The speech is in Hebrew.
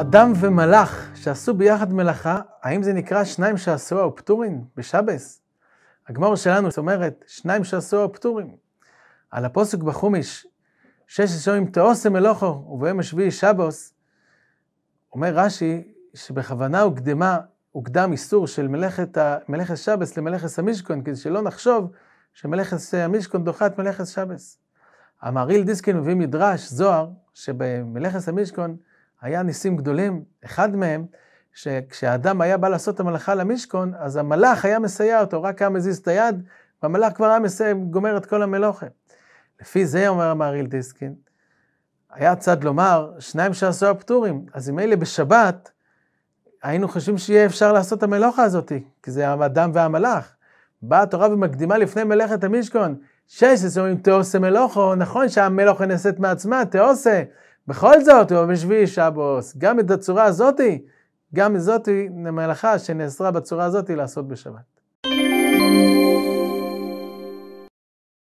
אדם ומלאך שעשו ביחד מלאכה, האם זה נקרא שניים שעשוע ופטורין בשבס? הגמור שלנו אומרת, שניים שעשוע ופטורין. על הפוסק בחומיש, שש ששועים תאוסם מלוכו, וביום השביעי שבוס, אומר רש"י, שבכוונה הוקדמה, הוקדם איסור של מלאכת, מלאכת שבס למלאכת המשכון, כדי שלא נחשוב שמלאכת המשכון דוחה את מלאכת שבס. המהרי"ל דיסקין מביא מדרש, זוהר, שבמלאכת המשכון, היה ניסים גדולים, אחד מהם, שכשהאדם היה בא לעשות את המלאכה למשכון, אז המלאך היה מסייע אותו, רק היה מזיז את היד, והמלאך כבר היה מסייע, גומר את כל המלוכה. לפי זה, אומר המהריל דיסקין, היה צד לומר, שניים שעשו הפטורים, אז אם אלה בשבת, היינו חושבים שיהיה אפשר לעשות את המלאכה הזאת, כי זה האדם והמלאך. באה התורה ומקדימה לפני מלאכת המשכון. שש, אז אומרים תעושה מלאכו, נכון שהמלאכה נעשית מעצמה, תעושה, בכל זאת, הוא בשביעי שבוס, גם את הצורה הזאתי, גם זאתי מלאכה שנאסרה בצורה הזאתי לעשות בשבת.